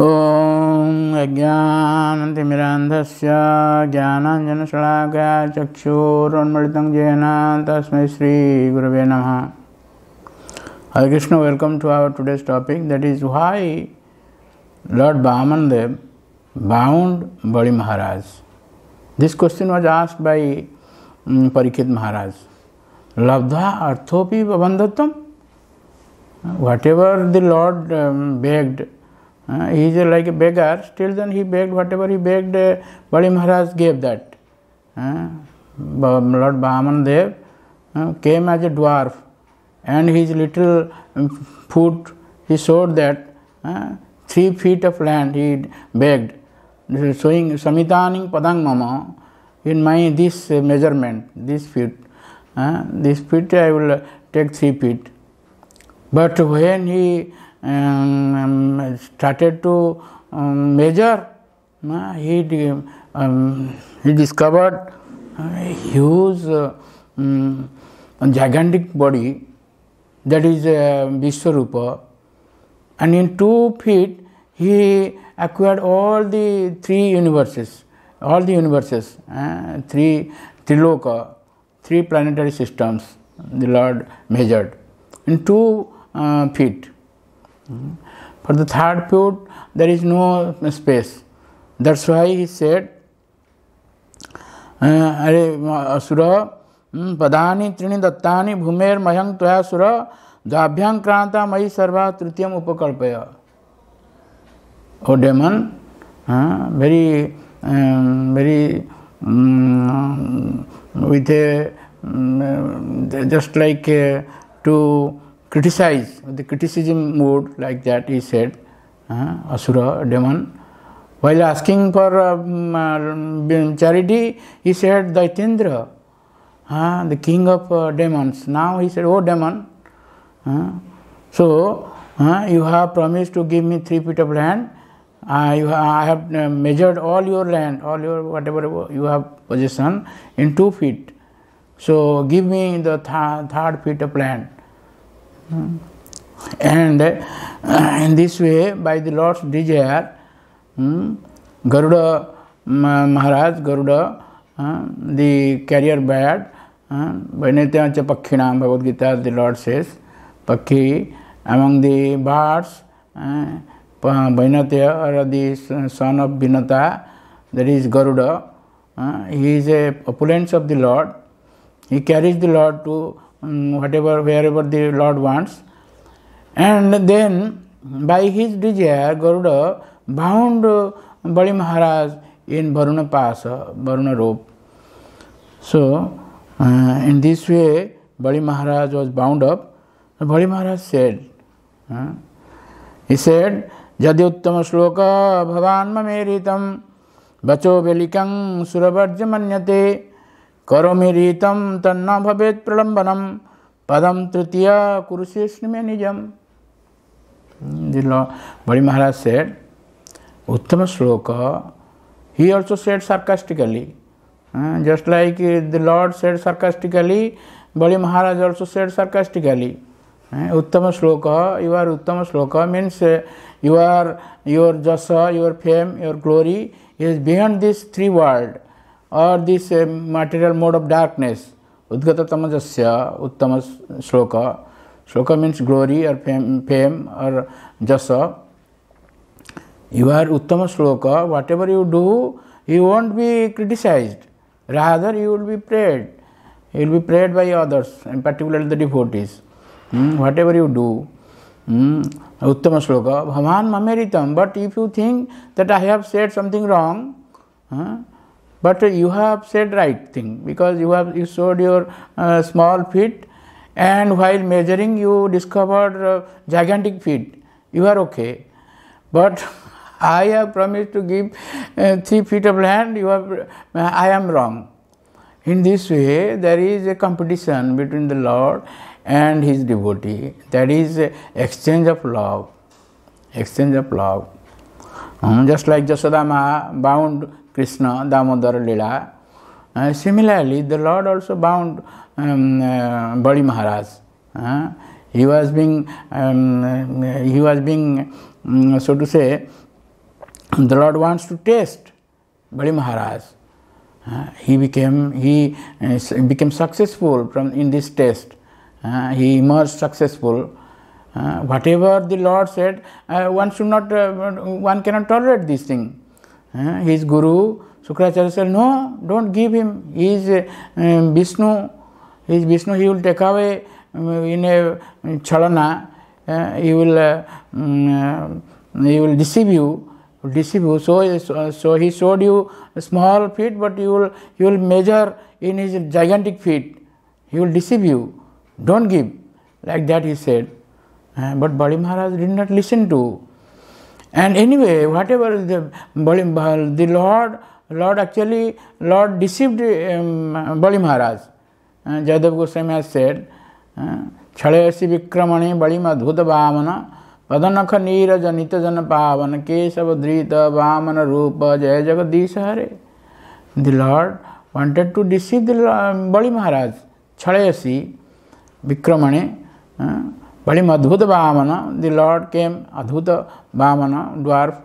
ॐ अज्ञानन्तिमिरान्धस्य ज्ञानाञ्जनशलाकया चक्षुरोन्मलितं तस्म श्रीगुरव नम Hare Krishna welcome to our today's topic that is why lord Vaman Dev bound Bali Maharaj this question was asked by Parikshit Maharaj लब्धा अर्थोपि प्रबंधत्व what the lord begged Uh, he is like a beggar, still then he begged whatever he begged, uh, Bali Maharaj gave that. Uh, Lord Bahaman Dev uh, came as a dwarf and his little um, foot, he showed that uh, three feet of land he begged, showing Samitaning Padang Mama in my this uh, measurement, this feet. Uh, this feet I will uh, take three feet. But when he um, started to um, measure, uh, he, um, he discovered a huge, uh, um, gigantic body that is uh, Vishwarupa, and in two feet he acquired all the three universes, all the universes, uh, three Triloka, three planetary systems the Lord measured in two uh, feet. Hmm? For the third pure, there is no space. That's why he said, अरे असुर पदानि त्रीणि दत्तानि भूमेर्मयं त्वया सुर द्वाभ्याङ्क्रान्ता मयि सर्वा तृतीय उपकल्पय O demon very very with just like to criticize the criticism mode like that he said uh, asura demon while asking for um, uh, um, charity he said daitendra uh, the king of uh, demons now he said oh demon uh, so uh, you have promised to give me three feet of land you, I have measured all your land, all your whatever you have possession in two feet. So give me the th- third feet of land. And uh, in this way, by the Lord's desire, hmm, Garuda Maharaj, Garuda, uh, the carrier bird, uh, Vainetyancha Pakhinam, Bhagavad Gita, the Lord says, Pakhi, among the birds, Vainatya, or the son of Vinata, that is Garuda, he is a opulence of the Lord. He carries the Lord to um, whatever, wherever the Lord wants. And then, by his desire, Garuda bound Bali Maharaj in Varuna Pass, Varuna rope. So, uh, in this way, Bali Maharaj was bound up. So, Bali Maharaj said, uh, he said, यदि उत्तम श्लोक भवान ममेरितम बचो बेलिकं सुरवर्ज मन्यते कौमी रीत तन्न भवेत् पदम तृतीय कुरुशेष्ण में निजम hmm, बड़ी महाराज सेड उत्तम श्लोक he also said sarcastically just like the lord said sarcastically Bali Maharaj also said sarcastically उत्तम श्लोक यू आर उत्तम श्लोक मीन्स यू आर योर जस your fame your glory is beyond this three world और this material mode of darkness उद्गत तमजस् उत्तम श्लोक श्लोक मीन्स ग्लोरी और फेम फेम और जस यू आर उत्तम श्लोक whatever you do you won't be criticize rather you will be praised you will be praised by others in particularly the devotees whatever you do उत्तम श्लोक भवान ममेरितम but if you think that I have said something wrong But you have said right thing because you have you showed your uh, small feet, and while measuring you discovered uh, gigantic feet. You are okay, but I have promised to give uh, three feet of land. You have uh, I am wrong. In this way, there is a competition between the Lord and his devotee. That is uh, exchange of love, exchange of love just like Jasodama bound Krishna, Damodar Lila. Uh, similarly, the Lord also bound um, uh, Bali Maharaj. Uh, he was being, um, he was being, um, so to say, the Lord wants to test Bali Maharaj. Uh, he became he uh, became successful from in this test. Uh, he emerged successful uh, whatever the Lord said, uh, one should not, uh, one cannot tolerate this thing. his uh, Guru, Sukracharya said, no, don't give him. He is uh, um, Vishnu. He is Vishnu. He will take away um, in a um, chalana. Uh, he will, um, he will deceive you. Deceive you. So, so, so he showed you small feet, but you will, you will measure in his gigantic feet. He will deceive you. Don't give. Like that he said. Eh, but Bali Maharaj did not listen to. And anyway, whatever the Bali, the Lord, Lord actually, Lord deceived um, Bali Maharaj. Uh, eh, Jadav Goswami has said, eh, Chalayasi Vikramani Bali Madhuta Bhamana Padanakha Neeraj Jana Pavana Kesava Drita Vamana Rupa Jaya Jagadish Hare. The Lord wanted to deceive the um, Bali Maharaj, Chalayasi Vikramani. Uh, बड़ी अद्भुत भावना the lord came अद्भुत भावना dwarf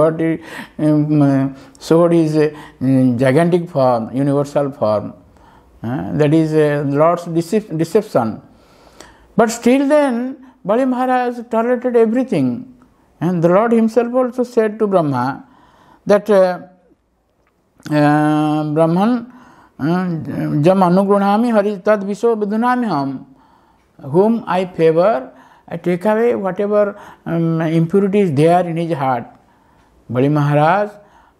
but showed his gigantic form universal form that is lord's deception but still then Bali Maharaj tolerated everything and the lord himself also said to Brahma that ब्रह्मन जम अनुगृणामी हरि तद विश्व विधुनामी हम whom I favor, I take away whatever um, impurity is there in his heart. Bali Maharaj,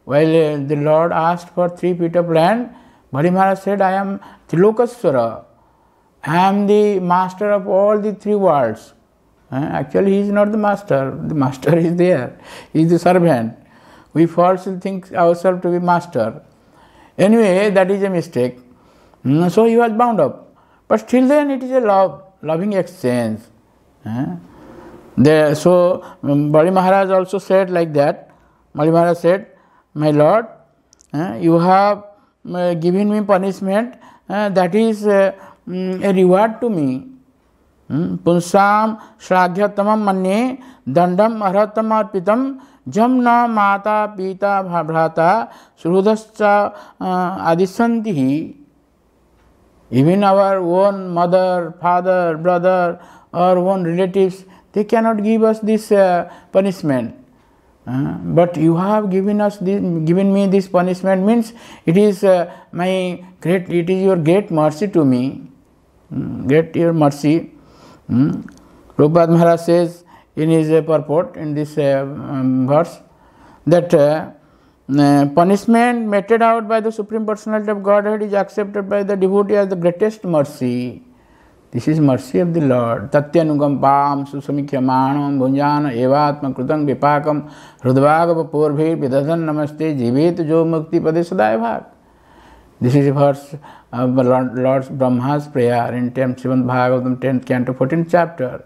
while uh, the Lord asked for three feet of land, Bali Maharaj said, I am Trilokaswara. I am the master of all the three worlds. Uh, actually, he is not the master. The master is there. He is the servant. We falsely think ourselves to be master. Anyway, that is a mistake. Mm, so he was bound up. But still then it is a love. loving exchange. Eh? They, so, Bali Maharaj also said like that. Bali Maharaj said, My Lord, eh, you have uh, given me punishment uh, that is uh, um, a reward to me. Punsam श्राघ्यतम manne dandam arhatam arpitam jamna mata pita भ्राता shrudascha आदिशंति Even our own mother, father, brother, our own relatives, they cannot give us this uh, punishment. Uh, but you have given us this, given me this punishment means it is uh, my great, it is your great mercy to me. Mm, Get your mercy. Mm. Prabhupada says in his purport in this um, verse that. Uh, punishment meted out by the Supreme Personality of Godhead is accepted by the devotee as the greatest mercy. This is mercy of the Lord. Tatyanugampam susamikyamanam bhunjana evatma krutam vipakam hrudvagava porvir vidadan namaste jivet jo mukti padesadaya bhag. This is verse uh, of Lord, Brahma's prayer in 10th Srimad Bhagavatam 10th canto 14th chapter.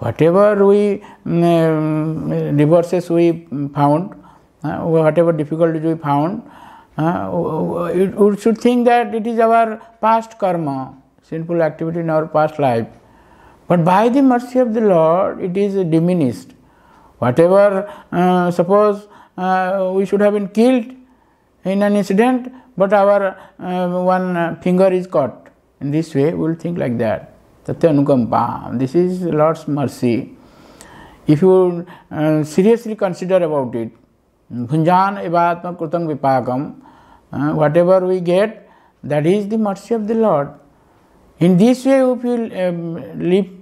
Whatever we um, uh, we found uh, whatever difficulties we found, uh, we should think that it is our past karma, sinful activity in our past life. But by the mercy of the Lord, it is diminished. Whatever, uh, suppose uh, we should have been killed in an incident, but our uh, one finger is cut. In this way, we will think like that. This is Lord's mercy. If you uh, seriously consider about it, भुंजान इवात्म कृतंग विपाकम whatever we get that is the mercy of the lord in this way you feel live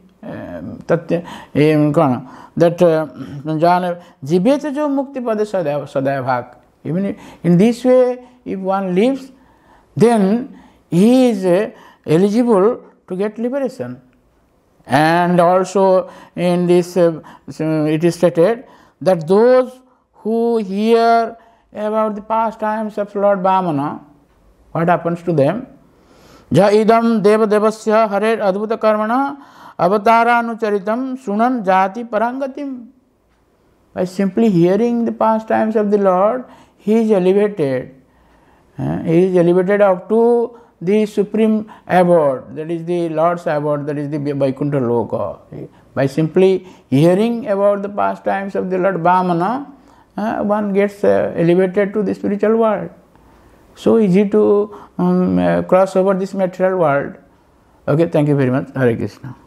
कौन दट uh, भुंजान जीवे तो जो मुक्ति पद सदैव सदैव भाग even in this way if one lives then he is eligible to get liberation and also in this it is stated that those who hear about the pastimes of Lord Bhamana, what happens to them? idam deva devasya hare adhūta karmana avatara अवतारानुचरितम sunan jāti parangatim. by simply hearing the pastimes of the lord he is elevated he is elevated up to the supreme abode that is the lord's abode that is the vaikuntha loka by simply hearing about the pastimes of the lord bhamana uh, one gets uh, elevated to the spiritual world. So easy to um, uh, cross over this material world. Okay, thank you very much. Hare Krishna.